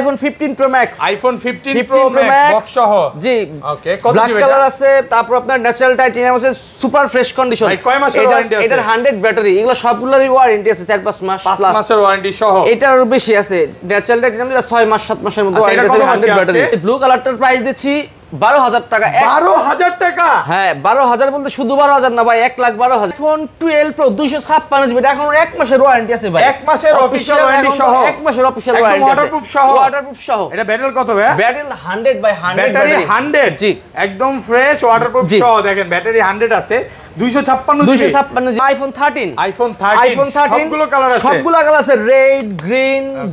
iPhone 15 Pro Max. iPhone 15 15 Pro, Pro Max. Box সহ জি okay কত ব্ল্যাক কালার আছে তারপর আপনার ন্যাচারাল টাইটেনিয়াম আছে সুপার ফ্রেশ কন্ডিশন ভাই কয় মাসের ওয়ারেন্টি আছে এটার 100 ব্যাটারি এগুলো সবগুলোরই ওয়ারেন্টি আছে 4 5 মাস প্লাস 5 মাসের ওয়ারেন্টি সহ এটারও বেশি আছে ন্যাচারাল টাইটেনিয়াম এটা 6 মাস 7 মাসের মধ্যে ওয়ারেন্টি আচ্ছা, আছে 100 ব্যাটারি ব্লু কালারটার প্রাইস দিচ্ছি বারো হাজার টাকা বারো হাজার টাকা হ্যাঁ বারো হাজার বলতে শুধু বারো হাজার না ভাই এক লাখ বারো হাজার ফোন টুয়েলভ প্রো দুইশো ছাপ্পান্ন জিবি এখন এক মাসের ওয়ারেন্টি আছে ভাই এক মাসের অফিসিয়াল ওয়ারেন্টি সহ এক মাসের অফিসিয়াল ওয়ারেন্টি ওয়াটারপ্রুফ সহ ওয়াটারপ্রুফ সহ এটা ব্যাটারি কত ভাই battery hundred by hundred battery hundred জি একদম ফ্রেশ ওয়াটারপ্রুফ সহ দেখেন ব্যাটারি হান্ড্রেড আছে গ্রিন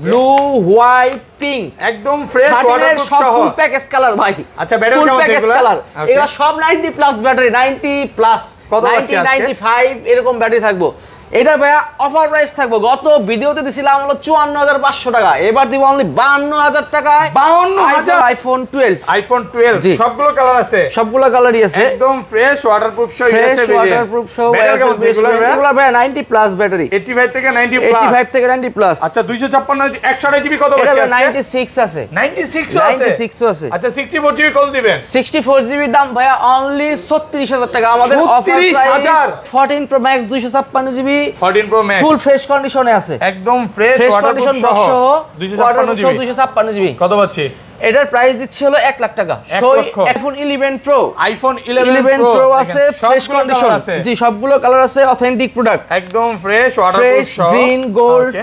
ব্লু হোয়াইট পিঙ্ক একদম ফ্রেশ ওয়াটার সব প্যাকেজ কালার ভাই আচ্ছা, কালার সব 90 প্লাস ব্যাটারি 90 প্লাস 90 95 এরকম ব্যাটারি থাকবো এটা ভাইয়া অফার প্রাইস থাকবো গত ভিডিওতে দিছিলাম হলো চুয়ান্ন হাজার পাঁচশো টাকা এবার দিব অনলি বান্ন হাজার টাকায় বাহান্ন হাজার আইফোন টুয়েলভ আইফোন টুয়েলভ সবগুলো কালার আছে সবগুলো কালারই আছে একদম ফ্রেশ ওয়াটার প্রুফ সহ ফ্রেশ ওয়াটার প্রুফ সহ এগুলো ভাইয়া ninety plus battery eighty five থেকে নাইনটি এইটি ফাইভ থেকে নাইনটি প্লাস আচ্ছা দুইশো ছাপ্পান্ন একশো আড়াই জিবি কত আছে নাইনটি সিক্স আছে নাইনটি সিক্স নাইনটি সিক্স আছে আচ্ছা সিক্সটি ফোর জিবি কত দিবেন সিক্সটি ফোর জিবির দাম ভাইয়া অনলি ছত্রিশ হাজার টাকা আমাদের offer price fourteen Pro Max দুইশো ছাপ্পান্ন জিবি এটার প্রাইস দিচ্ছি হলো লাখ টাকা আইফোন প্রো আইফোন প্রো আছে ফ্রেশ কন্ডিশন জি সবগুলো কালার আছে অথেন্টিক প্রোডাক্ট একদম ফ্রেশ গ্রিন গোল্ড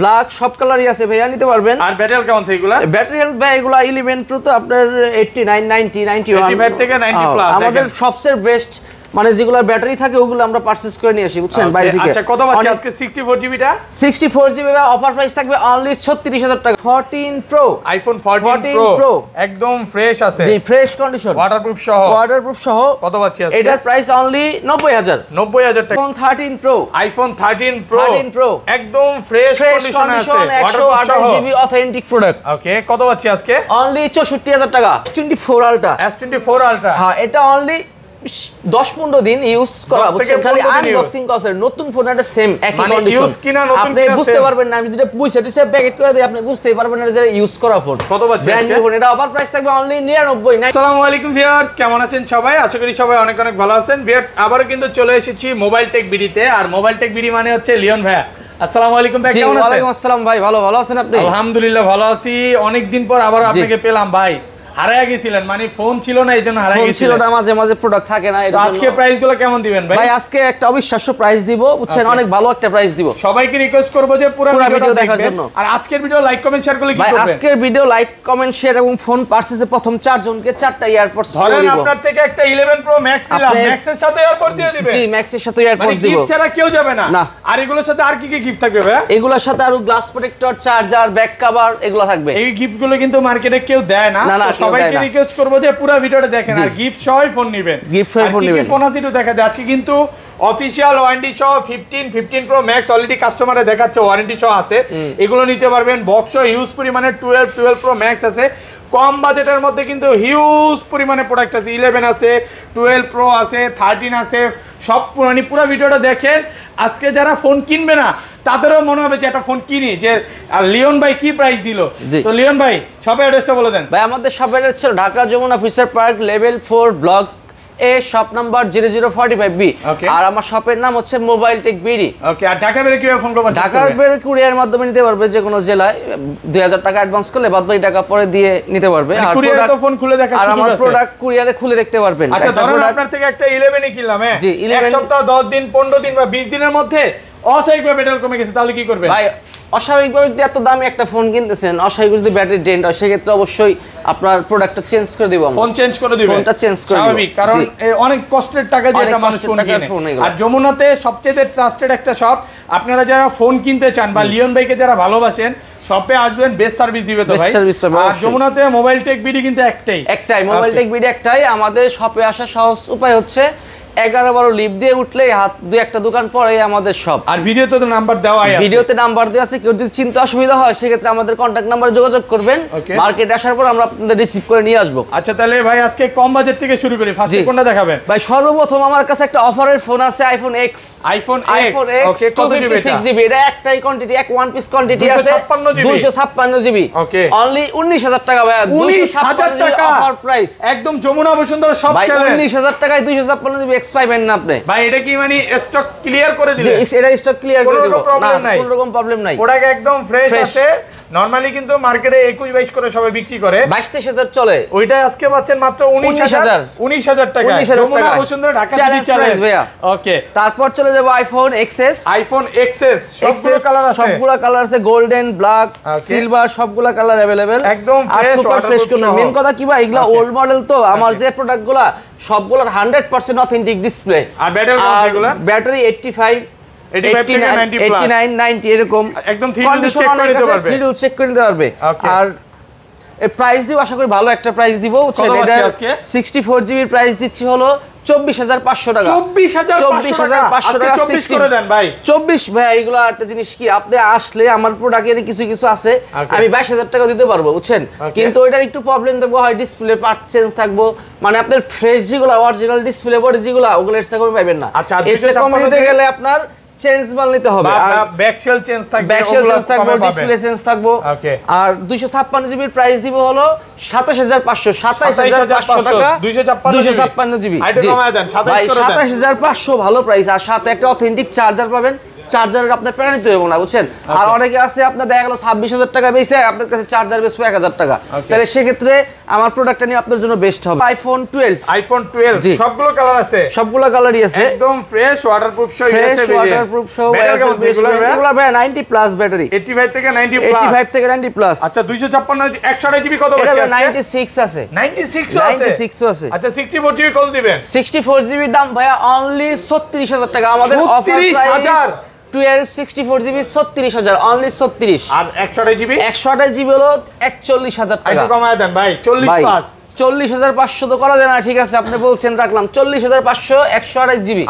ব্ল্যাক সব কালারই আছে ভাইয়া নিতে পারবেন আর ব্যাটারি কেমন এগুলা ব্যাটারি হেলথ ভাই এগুলা 11 প্রো তো আপনার 89 90 91 85 থেকে 90 প্লাস আমাদের সবচেয়ে বেস্ট মানে যেগুলো ব্যাটারি থাকে ওগুলো আমরা পারচেজ করে নিয়ে আসি বুঝছেন বাইরে থেকে আচ্ছা কত পাচ্ছি আজকে 64 জিবিটা 64 জিবি অফার প্রাইস থাকবে অনলি 36000 টাকা 14 প্রো আইফোন 14 প্রো একদম ফ্রেশ আছে জি ফ্রেশ কন্ডিশন ওয়াটারপ্রুফ সহ ওয়াটারপ্রুফ সহ কত পাচ্ছি আজকে এটার প্রাইস অনলি 90000 90000 টাকা iPhone 13 Pro iPhone 13 Pro 13 Pro একদম ফ্রেশ কন্ডিশন আছে 128 জিবি অথেন্টিক প্রোডাক্ট ওকে কত পাচ্ছি আজকে অনলি 64000 টাকা 24 আলট্রা S24 আলট্রা হ্যাঁ এটা অনলি দশ পনেরো দিন ইউজ করা বুঝছেন খালি আনবক্সিং কস্ট নতুন ফোন একটা সেম একই মানে কন্ডিশন আপনি বুঝতে পারবেন না আমি যদি পয়সা দিছে প্যাকেট করে দেই আপনি বুঝতে পারবেন না যে ইউজ করা ফোন কত বাজে ব্র্যান্ড নিউ ফোন এটা অফার প্রাইস থাকবে অনলি 99 না আসসালামু আলাইকুম ভিউয়ার্স কেমন আছেন সবাই আশা করি সবাই অনেক অনেক ভালো আছেন ভিউয়ার্স আবারো কিন্তু চলে এসেছি মোবাইল টেক বিডিতে আর মোবাইল টেক বিডি মানে হচ্ছে লিওন ভাইয়া আসসালামু আলাইকুম ভাই কেমন আছেন ওয়া আলাইকুম আসসালাম ভাই ভালো ভালো আছেন আপনি আলহামদুলিল্লাহ ভালো আছি অনেক দিন পর আবার আপনাকে পেলাম ভাই হারায় গেছিলেন মানে ফোন ছিল না এইজন্য হারায় গেছিল না মাঝে মাঝে প্রোডাক্ট থাকে না আজকে প্রাইসগুলো কেমন দিবেন ভাই ভাই আজকে একটা অবিশ্বাস্য প্রাইস দিব বুঝছেন আচ্ছা। অনেক ভালো একটা প্রাইস দিব সবাইকে রিকোয়েস্ট করব যে পুরো ভিডিও দেখার জন্য আর আজকের ভিডিও লাইক কমেন্ট শেয়ার করলে কি করবেন ভাই আজকের ভিডিও লাইক কমেন্ট শেয়ার এবং ফোন পারচেজে প্রথম চারজনকে চারটা এয়ারপডস ধরেন আপনার থেকে একটা 11 প্রো ম্যাক্স নিলাম ম্যাক্সের সাথে এয়ারপডস দিয়ে দিবেন জি ম্যাক্সের সাথে এয়ারপডস মানে দিব গিফট ছাড়া কেউ যাবে না আর এগুলোর সাথে আর কি কি গিফট থাকবে ভাই এগুলোর সাথে আরো glass protector charger back cover এগুলো থাকবে এই গিফটগুলো কিন্তু মার্কেটে কেউ দেয় না না সবাইকে রিকোয়েস্ট করব যে পুরো ভিডিওটা দেখেন আর গিফট সহ ফোন নেবেন গিফট সহ ফোন নেবেন ফোন আছে একটু দেখা যায় আজকে কিন্তু অফিশিয়াল ওয়ারেন্টি সহ 15 15 প্রো ম্যাক্স অলরেডি কাস্টমারে দেখাচ্ছে ওয়ারেন্টি সহ আছে এগুলো নিতে পারবেন বক্স ইউজ পরিমাণে 12 12 প্রো ম্যাক্স আছে কম বাজেটের মধ্যে কিন্তু হিউজ পরিমাণে প্রোডাক্ট আছে ইলেভেন আছে টুয়েলভ প্রো আছে থার্টিন আছে সব পুরানি পুরো ভিডিওটা দেখেন আজকে যারা ফোন কিনবে না তাদেরও মনে হবে যে একটা ফোন কিনি যে লিওন ভাই কি প্রাইস দিল তো লিওন ভাই সবাই অ্যাড্রেসটা বলে দেন ভাই আমাদের সব address Dhaka Jamuna future park level four block A shop number zero zero forty five B আর আমার শপের নাম হচ্ছে মোবাইল টেক বিডি ঢাকা বেড়ে কুরিয়ার মাধ্যমে নিতে পারবে যে কোনো জেলায় দুই হাজার টাকা অ্যাডভান্স করলে বাদ বাকি টাকা পরে দিয়ে নিতে পারবে মানে আর আমার প্রোডাক্ট কুরিয়ারে খুলে দেখতে পারবেন আচ্ছা ধরুন আপনার থেকে একটা ইলেভেনই কিনলাম হ্যাঁ? জি ইলেভেন সপ্তাহ দশ দিন পনেরো দিন বা বিশ দিনের মধ্যে অস্বাভাবিকভাবে ব্যাটারি কমে গেছে তাহলে কি করবে ভাই অস্বাভাবিকভাবে এত দামে একটা ফোন কিনতেছেন অস্বাভাবিক যদি ব্যাটারি ডেন্ট হয় সেক্ষেত্রে অবশ্যই আপনার প্রোডাক্টটা চেঞ্জ করে দিব ফোন চেঞ্জ করে দিব ফোনটা চেঞ্জ করে স্বাভাবিক কারণ অনেক কষ্টের টাকা দিয়ে এটা মানুষ ফোন কিনে আর যমুনাতে সবচেয়ে ট্রাস্টেড একটা শপ আপনারা যারা ফোন কিনতে চান বা লিওন ভাইকে যারা ভালোবাসেন শপে আসবেন বেস্ট সার্ভিস দিবে তো ভাই আর যমুনাতে মোবাইল টেক বিডি কিন্তু একটাই একটাই মোবাইল টেক বিডি একটাই আমাদের শপে আসা সহজ উপায় হচ্ছে এগারো বারো লিপ দিয়ে উঠলেই হাত দু একটা দোকান পরে আমাদের সব আর ভিডিওতে তো নাম্বার দেওয়া আছে ভিডিওতে নাম্বার দেওয়া আছে কেউ যদি চিন্তা অসুবিধা হয় সেক্ষেত্রে আমাদের কন্ট্যাক্ট নাম্বার যোগাযোগ করবেন মার্কেট আসার পর আমরা আপনাদের রিসিভ করে নিয়ে আসবো আচ্ছা তাহলে ভাই আজকে কম বাজেট থেকে শুরু করি ফার্স্ট কোনটা দেখাবেন ভাই সর্বপ্রথম আমার কাছে একটা অফারের ফোন আছে iPhone X iPhone iPhone X two fifty six GB এটা একটাই কোয়ান্টিটি এক ওয়ান পিস কোয়ান্টিটি আছে দুইশো ছাপ্পান্ন জিবি ওকে অনলি উনিশ হাজার টাকা ভাই দুইশো ছাপ্পান্ন জিবি অফার প্রাইস একদম যমুনা বসুন্ধরা সব উনিশ হাজার টাকায় দুইশো ছাপ্পান্ন জিবি এক্স না আপনি ভাই এটা কি মানে স্টক ক্লিয়ার করে দিলে এটা স্টক ক্লিয়ার করে দেব না কোনো রকম প্রবলেম নাই প্রোডাক্ট একদম ফ্রেশ আছে নরমালি কিন্তু মার্কেটে একুশ বাইশ করে সবাই বিক্রি করে বাইশ 22 হাজার চলে ওইটা আজকে পাচ্ছেন মাত্র 19000 হাজার উনিশ হাজার টাকা বসুন্ধরা ঢাকা সিটি চ্যালেঞ্জ ভাইয়া ওকে তারপর চলে যাবো আইফোন এক্সএস আইফোন এক্সএস সবগুলো কালার আছে সবগুলো কালার আছে গোল্ডেন ব্ল্যাক সিলভার সবগুলো কালার अवेलेबल একদম ফ্রেশ সুপার ফ্রেশ কোন মেন কথা কি ভাই এগুলা ওল্ড মডেল তো আমার যে প্রোডাক্টগুলো সবগুলোর 100% অথেন্টিক ডিসপ্লে আর ব্যাটারি ব্যাটারি 85 জিনিস কি আপনি আসলে আমার প্রোডাক্টের কিছু কিছু আছে আমি বাইশ হাজার টাকা দিতে পারবো বুঝছেন কিন্তু ওইটার একটু প্রবলেম থাকবো হয় ডিসপ্লে পার্ট চেঞ্জ থাকবো মানে আপনার ফ্রেশ যেগুলো অরিজিনাল ডিসপ্লে পরে যেগুলো ওগুলো পাবেন না আচ্ছা, নিতে গেলে আপনার চেঞ্জ মাল নিতে হবে আর চেঞ্জ থাকবে চেঞ্জ থাকবে ডিসপ্লে চেঞ্জ থাকবে আর 256 জিবির প্রাইস দিব হলো 27500 27500 টাকা 256 জিবি 27500 ভালো প্রাইস আর সাথে একটা অথেন্টিক চার্জার পাবেন চার্জার আপনার প্রাণিত হবে না বুঝছেন আর অনেকে আছে আপনার দেখা গেল ছাব্বিশ হাজার টাকা বেশি আপনার কাছে চার্জার বেশ এক হাজার টাকা তাহলে সেক্ষেত্রে আমার প্রোডাক্টটা নিয়ে আপনার জন্য বেস্ট হবে আইফোন 12 আইফোন 12 সবগুলো কালার আছে সবগুলো কালারই আছে একদম ফ্রেশ ওয়াটারপ্রুফ সহ আচ্ছা, আছে ফ্রেশ ওয়াটারপ্রুফ সহ এগুলো ভাই 90 প্লাস ব্যাটারি 85 থেকে 90 প্লাস 85 থেকে 90 প্লাস আচ্ছা 256 128 জিবি কত আছে 96 আছে 96 আছে 96 আছে আচ্ছা 64 জিবি কত দিবেন 64 জিবি দাম ভাইয়া অনলি 36000 টাকা আমাদের offer price 36000 twelve sixty four GB ছত্রিশ হাজার অনলি ছত্রিশ আর একশো জিবি একশো জিবি হলো একচল্লিশ হাজার টাকা কমায় দেন ভাই চল্লিশ চল্লিশ হাজার পাঁচশো তো করা যায় না ঠিক আছে আপনি বলছেন রাখলাম চল্লিশ হাজার পাঁচশো একশো আড়াই জিবি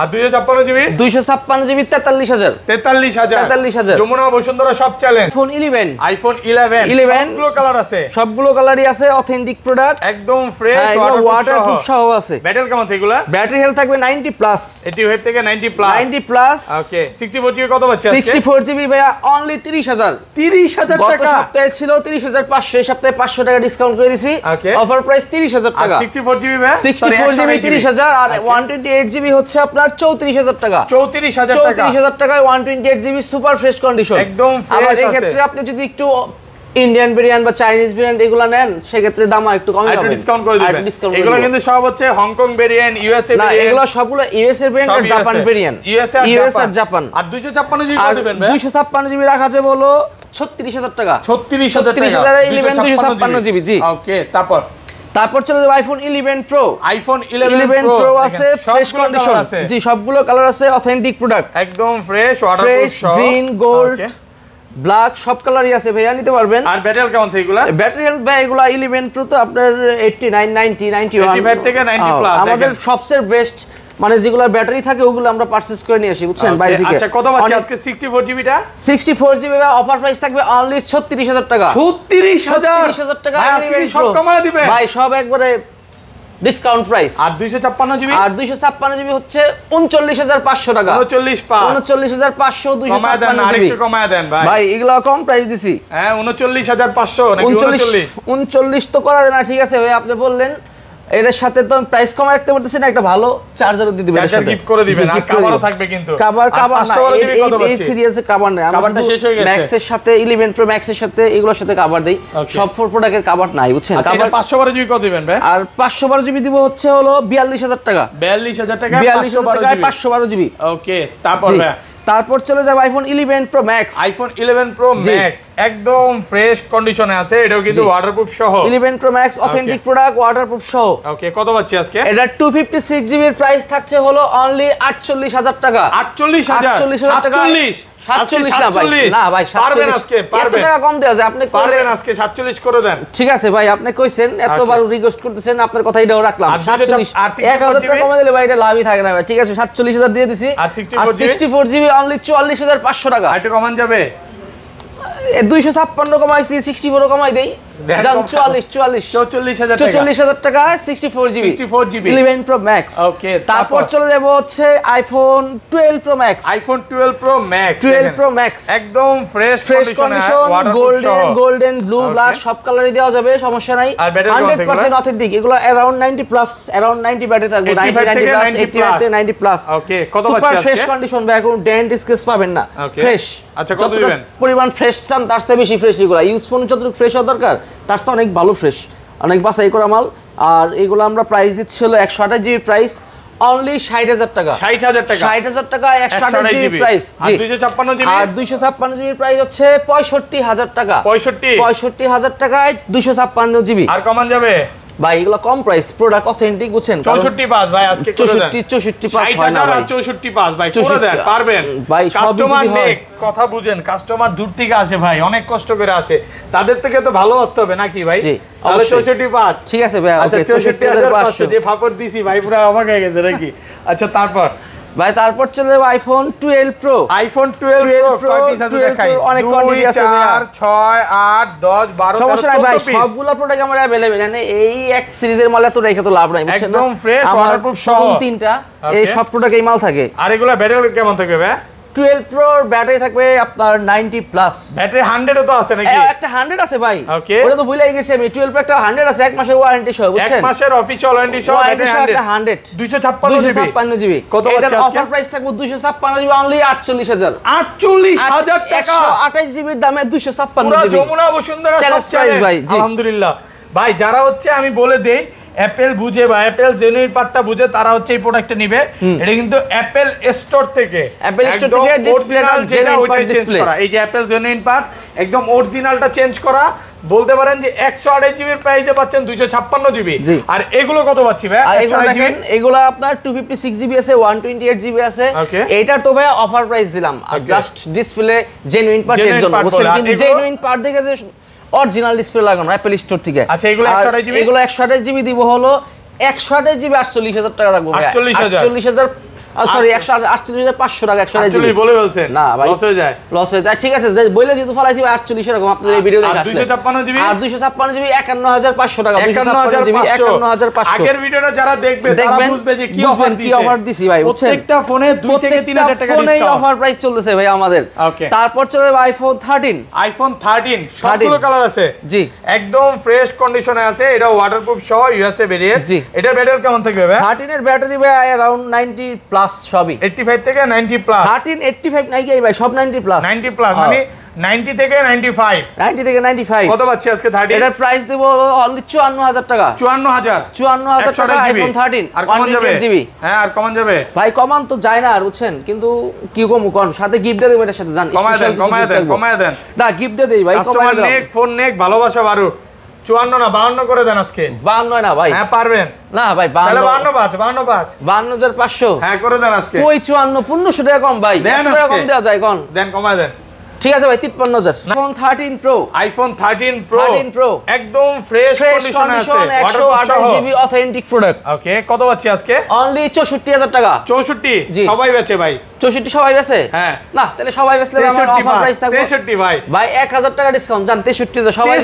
দুইশো ছাপ্পান্ন জিবি তেতাল্লিশ হাজার তেতাল্লিশ হাজার তেতাল্লিশ হাজার যমুনা বসুন্ধরা সব challenge phone eleven iPhone eleven eleven সবগুলো কালার আছে সবগুলো কালারই আছে অথেন্টিক প্রোডাক্ট একদম ফ্রেশ ওয়াটার প্রুফ সহ আছে ব্যাটারি কেমন এগুলা ব্যাটারি হেলথ থাকবে 90 প্লাস এটি ওয়েব থেকে 90 প্লাস 90 প্লাস ওকে 64 জিবি কত পাচ্ছেন 64 জিবি ভাইয়া অনলি 30000 30000 টাকা সপ্তাহে ছিল 30500 এই সপ্তাহে 500 টাকা ডিসকাউন্ট করে দিছি অফার প্রাইস জিবি আচ্ছা। হাজার টাকা জিবি আপনি যদি একটু ইন্ডিয়ান বা চাইনিজ এগুলো নেন সেক্ষেত্রে দাম একটু হংকং রাখা আছে বলো টাকা জিবি জি ওকে তারপর তারপর চলে যাবে iPhone eleven pro iPhone eleven pro আছে ফ্রেশ কন্ডিশন জি সবগুলো কালার আছে অথেন্টিক প্রোডাক্ট একদম ফ্রেশ ওয়াটারপ্রুফ সব গ্রিন গোল্ড ব্ল্যাক সব কালারই আছে ভাইয়া নিতে পারবেন আর ব্যাটারি কেমন থেকে এগুলা ব্যাটারি হেলথ ভাই এগুলা 11 প্রো তো আপনার 89 90 91 85 থেকে 90 প্লাস আমাদের সবচেয়ে বেস্ট মানে যেগুলো ব্যাটারি থাকে ওগুলো আমরা পারচেজ করে নিয়ে আসি বুঝছেন বাইরে থেকে আচ্ছা কত আজকে 64 64 জিবি বা অফার প্রাইস থাকবে অনলি 36000 টাকা 36000 টাকা ভাই আজকে সব কমায় দিবে ভাই সব একবারে ডিসকাউন্ট প্রাইস আর 256 জিবি আর 256 জিবি হচ্ছে 39500 টাকা 39500 256 জিবি কমায় দেন ভাই ভাই এগুলো কম প্রাইস দিছি হ্যাঁ 39500 নাকি 39 39 তো করা না ঠিক আছে ভাই আপনি বললেন এটার সাথে তো প্রাইস কম রাখতে পারতেছি না একটা ভালো চার্জারও দিয়ে দিবেন চার্জার গিফট করে দিবেন আর কভারও থাকবে কিন্তু কভার কভার আসলে কি কথা বলছি এই সিরিজে কভার নাই কভারটা শেষ হয়ে গেছে ম্যাক্স এর সাথে 11 প্রো ম্যাক্স এর সাথে এগুলোর সাথে কভার দেই সব ফোর প্রোডাক্টের কভার নাই বুঝছেন কভার 500 বারে জিবি কত দিবেন ভাই আর 500 বারে জিবি দিব হচ্ছে হলো 42000 টাকা 42000 টাকা 42000 টাকা 500 বারে জিবি ওকে তারপর ভাই তারপর চলে যাবে iPhone eleven pro max iPhone eleven pro max একদম ফ্রেশ কন্ডিশনে আছে এটাও কিন্তু ওয়াটারপ্রুফ সহ eleven pro max authentic product waterproof সহ ওকে কত পাচ্ছি আজকে এটা টু ফিফটি সিক্স জিবির প্রাইস থাকছে হলো অনলি আটচল্লিশ হাজার টাকা আটচল্লিশ আটচল্লিশ হাজার টাকা 47 না ভাই না ভাই রিকোয়েস্ট আচ্ছা। করতেছেন আপনার কথা এটাও রাখলাম টাকা দিলে ভাই এটা লাভই থাকে না ভাই ঠিক আছে 47000 দিয়ে দিছি আর 64 জিবি অনলি 44500 টাকা আর এটা কমান যাবে 256 কমাইছি 64 কমাই দেই তারপর ফ্রেশ গোল্ডেন ব্লু ব্ল্যাক সব দেওয়া যাবে সমস্যা নাই হান্ড্রেড পার্সেন্ট অথেন্টিক এগুলো around plus around plus ninety plus fresh condition পাবেন না ফ্রেশ আচ্ছা, পরিমাণ ফ্রেশ চান তার চেয়ে বেশি ফ্রেশ এগুলো ইউজ ফোন যতটুকু ফ্রেশ হওয়া দরকার তার সাথে অনেক ভালো ফ্রেশ অনেক এই করা মাল আর এগুলো আমরা প্রাইস দিচ্ছি হলো একশো আঠাশ জিবি প্রাইস অনলি ষাট হাজার টাকা টাকা টাকা একশো জিবি জিবি দুইশো ছাপ্পান্ন জিবির প্রাইস হচ্ছে পঁয়ষট্টি হাজার টাকা পঁয়ষট্টি পঁয়ষট্টি হাজার টাকায় দুইশো ছাপ্পান্ন জিবি আর কমান যাবে ভাই এগুলো কম প্রাইস প্রোডাক্ট অথেন্টিক বুঝছেন 64 পাস ভাই আজকে করে দেন 64 64 পাস হয় না ভাই 64 পাস ভাই করে দেন পারবেন ভাই কাস্টমার নেক কথা বুঝেন কাস্টমার দূর থেকে আসে ভাই অনেক কষ্ট করে আসে তাদের থেকে তো ভালো আসতে হবে নাকি ভাই জি তাহলে 64 পাস ঠিক আছে ভাই আচ্ছা 64500 যে ফাপড় দিছি ভাই পুরো অবাক হয়ে গেছে নাকি আচ্ছা তারপর ভাই তারপর চলে যাবো আইফোন টুয়েলভ প্রো আইফোন অনেক ছয় আট দশ বারো ভাই প্রোডাক্ট আমার অ্যাভেলেবেল মানে এই এক সিরিজের মালে তো লাভ নাই একদম ফ্রেশ তিনটা এই সব প্রোডাক্ট এই মাল থাকে আর এগুলো ব্যাটারি কেমন থাকবে ভাই ব্যাটারি থাকবে আপনার প্লাস ব্যাটারি তো আছে নাকি একটা আছে ভাই ওটা তো গেছি আমি একটা আছে এক মাসের ওয়ারেন্টি সহ বুঝছেন এক মাসের ওয়ারেন্টি সহ ব্যাটারি অফার প্রাইস থাকবে অনলি আটচল্লিশ হাজার টাকা আঠাশ দামে দুইশো ছাপ্পান্ন যমুনা বসুন্ধরা চ্যালেঞ্জ ভাই আলহামদুলিল্লাহ ভাই যারা হচ্ছে আমি বলে দেই অ্যাপেল বুঝে বা অ্যাপেল জেনুইন পার্টটা বুঝে তারা হচ্ছে এই প্রোডাক্টটা নেবে এটা কিন্তু অ্যাপেল স্টোর থেকে অ্যাপেল স্টোর থেকে ডিসপ্লেটা জেনুইন পার্ট ডিসপ্লে করা এই যে অ্যাপেল জেনুইন পার্ট একদম অরিজিনালটা চেঞ্জ করা বলতে পারেন যে 128 জিবির প্রাইসে পাচ্ছেন 256 জিবি আর এগুলো কত পাচ্ছি ভাই এগুলো দেখেন এগুলো আপনার 256 জিবি আছে 128 জিবি আছে এইটার তো ভাই অফার প্রাইস দিলাম জাস্ট ডিসপ্লে জেনুইন পার্ট এর জন্য জেনুইন পার্ট দেখে যে অরিজিনাল ডিসপ্লে লাগানো অ্যাপেল স্টোর থেকে আচ্ছা এগুলো 128 জিবি এগুলো 128 জিবি দিব হলো 128 জিবি 48000 টাকা লাগবে 48000 48000 আচ্ছা। তারপর চলে আইফোন থার্টিন আইফোন থার্টিন সবগুলো কালার আছে জি একদম ফ্রেশ কন্ডিশনে আছে এটা ওয়াটারপ্রুফ সহ ইউএসএ বেরিয়ে এটার ব্যাটারি কেমন থাকবে ভাই এর ব্যাটারি ভাই প্লাস প্লাস সবই 85 থেকে 90 প্লাস 1385 নাই কি ভাই সব 90 প্লাস 90 প্লাস মানে 90 থেকে 95 90 থেকে 95 কত বাচ্চা আজকে 30 এর প্রাইস দেব অনলি 54000 টাকা 54000 54000 টাকা আইফোন 13 আর কমন যাবে হ্যাঁ আর কমন যাবে ভাই কমন তো যায় না আর বুঝছেন কিন্তু কি কম কোন সাথে গিফট দেব এটার সাথে জান কমায় দেন কমায় দেন কমায় দেন না গিফট দেই ভাই কমায় দেন নেক ফোন নেক ভালোবাসা বারু চুয়ান্ন না বাহান্ন করে দেন আজকে বাহান্ন না ভাই হ্যাঁ পারবেন না ভাই পাঁচ পাঁচ হাজার পাঁচশো হ্যাঁ করে দেন আজকে ওই চুয়ান্ন পনেরোশো কম ভাই কম দেওয়া দেন কমায় দেন ঠিক আছে ভাই তিপ্পান্ন হাজার thirteen pro iPhone thirteen pro pro একদম ফ্রেশ কন্ডিশন একশো জিবি অথেন্টিক প্রোডাক্ট ওকে কত পাচ্ছি আজকে অনলি চৌষট্টি হাজার টাকা চৌষট্টি সবাই বেঁচে ভাই সবাই বেছে হ্যাঁ না তাহলে সবাই আমার অফার প্রাইস থাকবে 63 ভাই ভাই 1000 টাকা ডিসকাউন্ট জান 63 সবাই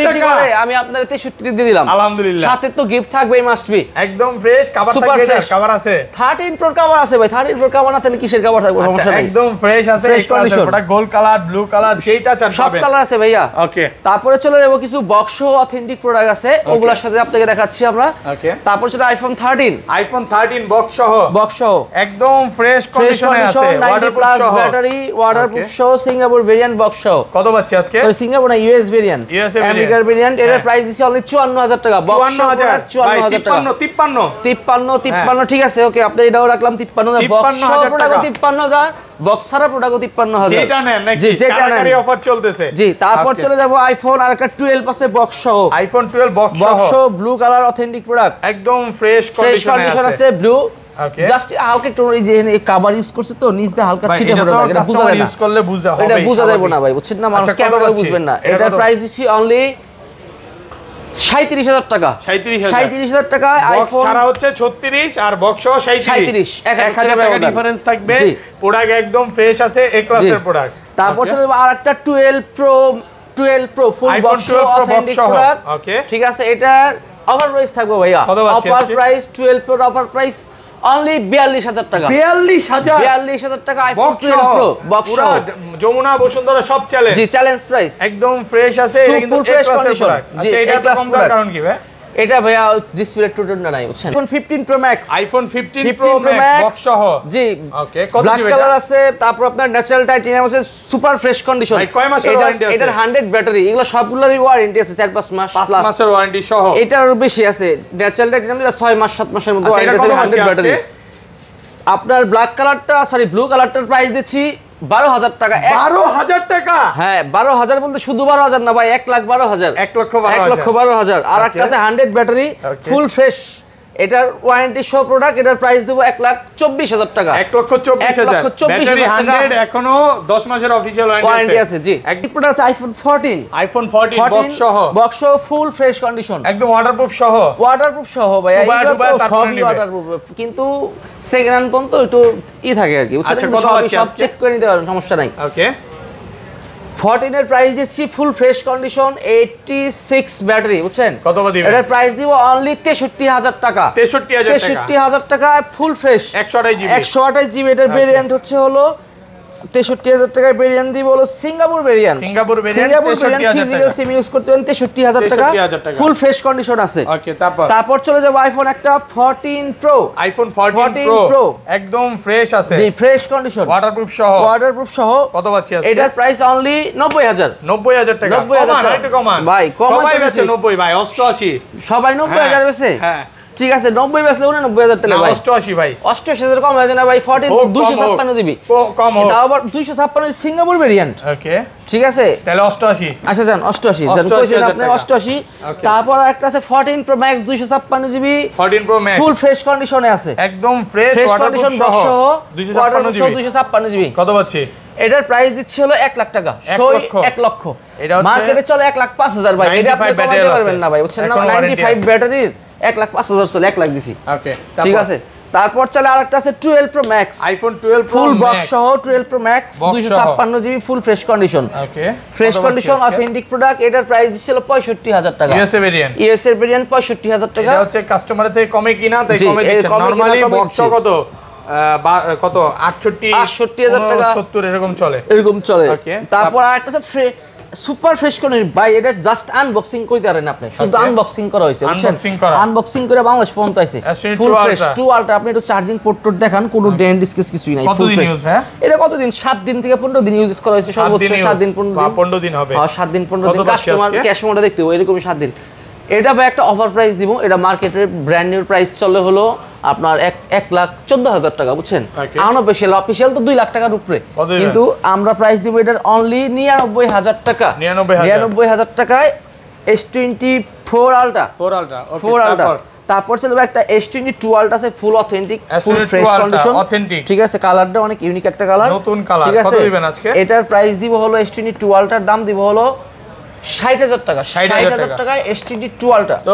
বিক্রি করে আমি 63 দিয়ে দিলাম আলহামদুলিল্লাহ সাথে তো গিফট থাকবে মাস্ট বি একদম ফ্রেশ কভার থাকবে কভার আছে 13 প্রো কভার আছে ভাই 13 প্রো কভার না তাহলে কিসের কভার থাকবে আচ্ছা, সমস্যা নাই একদম ফ্রেশ আছে fresh condition gold colour blue colour যেটা চান সব কালার আছে ভাইয়া ওকে তারপরে চলে যাব কিছু বক্স অথেন্টিক প্রোডাক্ট আছে ওগুলোর সাথে আপনাকে দেখাচ্ছি আমরা ওকে তারপর চলে আইফোন 13 আইফোন 13 বক্স সহ বক্স সহ একদম ফ্রেশ কন্ডিশনে হ্যাঁ। হ্যাঁ। ঠিক আছে ওকে আপনি এটাও রাখলাম 53000 প্রোডাক্ট তিপ্পান্ন হাজার জি তারপর চলে যাব আইফোন আর একটা 12 আছে box iPhone 12 box blue colour authentic product একদম ফ্রেশ কন্ডিশনে আছে ব্লু আচ্ছা, হাজার টাকা ছত্রিশ থাকবে প্রোডাক্ট একদম ফ্রেশ আছে প্রোডাক্ট তারপর টুয়েলভ প্রো টুয়েলভ প্রো ঠিক আছে এটার অফার প্রাইস থাকবো ভাইয়া offer price twelve pro offer price only 42000 টাকা 42000 42000 টাকা আইফোন 12 প্রো বক্স পুরো যমুনা বসুন্ধরা সব চ্যালেঞ্জ জি চ্যালেঞ্জ প্রাইস একদম ফ্রেশ আছে কিন্তু ফ্রেশ কন্ডিশন আচ্ছা এটা কম দাম কারণ কি ভাই এটা ভাইয়া ডিসপ্লে টু টু নাই বুঝছেন iPhone 15 pro max iPhone 15 pro max সহ জি ওকে কত ব্ল্যাক কালার আছে তারপর আপনার ন্যাচারাল টাইটেনিয়াম আছে সুপার ফ্রেশ কন্ডিশন ভাই কয় মাসের ওয়ারেন্টি আছে এটা 100 ব্যাটারি এগুলো সবগুলোরই ওয়ারেন্টি আছে 4 5 মাস প্লাস 5 মাসের ওয়ারেন্টি সহ এটারও বেশি আছে ন্যাচারাল টাইটানিয়াম 6 মাস 7 মাসের মধ্যে ওয়ারেন্টি আচ্ছা, আছে 100 ব্যাটারি আপনার ব্ল্যাক কালারটা সরি ব্লু কালারটার প্রাইস দিচ্ছি বারো হাজার টাকা বারো হাজার টাকা হ্যাঁ বারো হাজার বলতে শুধু বারো হাজার না ভাই এক লাখ বারো হাজার এক লক্ষ এক লক্ষ বারো হাজার আর একটা আছে হান্ড্রেড ব্যাটারি ফুল ফ্রেশ এটার ওয়ারেন্টি সহ প্রোডাক্ট এটার প্রাইস দেবো এক লাখ চব্বিশ হাজার টাকা এক লক্ষ চব্বিশ হাজার চব্বিশ হাজার এখনো দশ মাসের অফিসিয়াল ওয়ারেন্টি আছে জি একটি product iPhone fourteen iPhone fourteen সহ বক্স ফুল ফ্রেশ কন্ডিশন একদম ওয়াটারপ্রুফ সহ ওয়াটারপ্রুফ সহ ভাই সবই ওয়াটারপ্রুফ মানে কিন্তু সেকেন্ড হ্যান্ড পর্যন্ত একটু ই থাকে আর কি আচ্ছা, সব চেক করে নিতে পারবেন সমস্যা নাই ওকে ফোরটিনের প্রাইস দিচ্ছি full fresh condition eighty six battery বুঝছেন কত এটার প্রাইস দিব অনলি তেষট্টি হাজার টাকা তেষট্টি হাজার টাকা ফুল ফ্রেশ একশো আঠাশ জিবি একশো আঠাশ জিবি এটার ভেরিয়েন্ট আচ্ছা। হচ্ছে হলো তেষট্টি হাজার টাকার ভেরিয়েন্ট দিব সিঙ্গাপুর ভেরিয়েন্ট টাকা ফুল ফ্রেশ কন্ডিশন আছে তারপর চলে যাবো আইফোন একটা fourteen pro iPhone fourteen pro একদম ফ্রেশ আছে ফ্রেশ কন্ডিশন ওয়াটারপ্রুফ সহ ওয়াটারপ্রুফ সহ কত পাচ্ছি এটার প্রাইস অনলি নব্বই হাজার নব্বই হাজার টাকা নব্বই হাজার টাকা ভাই কমাই নব্বই ভাই অষ্টআশি সবাই নব্বই হাজার বেছে হ্যাঁ ঠিক আছে নব্বই বেচলে উনানব্বই হাজার তেলে ভাই অষ্টআশি ভাই অষ্টআশি হাজার কম হয়েছে না ভাই ফর্টি দুশো ছাপ্পান্ন জিবি কম আবার ছাপ্পান্ন সিঙ্গাপুর ভেরিয়েন্ট ওকে ঠিক আছে তাহলে অষ্টআশি আচ্ছা যান অষ্টআশি আপনি অষ্টআশি তারপর একটা আছে ফর্টিন প্রো ম্যাক্স দুশো ছাপ্পান্ন GB fourteen pro max full fresh কন্ডিশনে আছে একদম ফ্রেশ কন্ডিশন সহ দুশো ছাপ্পান্ন জিবি কত পাচ্ছি এটার প্রাইস দিচ্ছি হলো এক লাখ টাকা এক লক্ষ মার্কেটে চলে এক লাখ পাঁচ হাজার ভাই এটা আপনি কমাইতে পারবেন না ভাই বুঝছেন না নাইনটি ফাইভ ব্যাটারির এক লাখ পাঁচ হাজার চলে এক লাখ দিছি ঠিক আছে তারপর চলে একটা আছে twelve pro max iPhone twelve full box সহ টুয়েলভ প্রো ম্যাক্স ছাপ্পান্ন GB full fresh condition fresh condition authentic product এটার প্রাইস দিচ্ছিল পঁয়ষট্টি হাজার টাকা ইউএস এর ভেরিয়েন্ট ইউএস এর টাকা হচ্ছে কাস্টমার থেকে কমে কিনা তাই কমে দিচ্ছে নরমালি বক্স কত কত আটষট্টি হাজার টাকা সত্তর এরকম চলে এরকম চলে তারপর আরেকটা আছে সুপার ফ্রেশ এটা জাস্ট আনবক্সিং কই আপনি শুধু আনবক্সিং করা হয়েছে আনবক্সিং আনবক্সিং করে বাংলাদেশ ফোন তো আইছে ফুল ফ্রেশ টু আলট্রা আপনি একটু চার্জিং পোর্ট দেখান কোনো ডেন্ট ডিসকেস কিছুই নাই ফুল ফ্রেশ হ্যাঁ? এটা কতদিন 7 দিন থেকে 15 দিন ইউজ করা হয়েছে সর্বোচ্চ 7 দিন 15 দিন 15 দিন হবে হ্যাঁ 7 দিন 15 দিন কাস্টমার ক্যাশ মোডে দেখতে এরকমই 7 দিন এটা ভাই একটা অফার প্রাইস দিব এটা মার্কেটের ব্র্যান্ড নিউ প্রাইস চলে হলো আপনার এক এক লাখ চোদ্দ হাজার টাকা বুঝছেন আনঅফিসিয়াল অফিসিয়াল তো দুই লাখ টাকার উপরে কিন্তু আমরা প্রাইস দিব এটার অনলি নিরানব্বই হাজার টাকা নিরানব্বই হাজার টাকায় S twenty four ultra four ultra four ultra তারপর চলবে একটা এস টোয়েন্টি টু আলটা আছে full authentic full fresh condition authentic ঠিক আছে কালারটা অনেক ইউনিক একটা কালার নতুন কালার ঠিক আছে এটার প্রাইস দিব হলো এস টোয়েন্টি টু আলটার দাম দিব হলো ষাট হাজার টাকা ষাট হাজার টাকায় এস টোয়েন্টি টু আলটা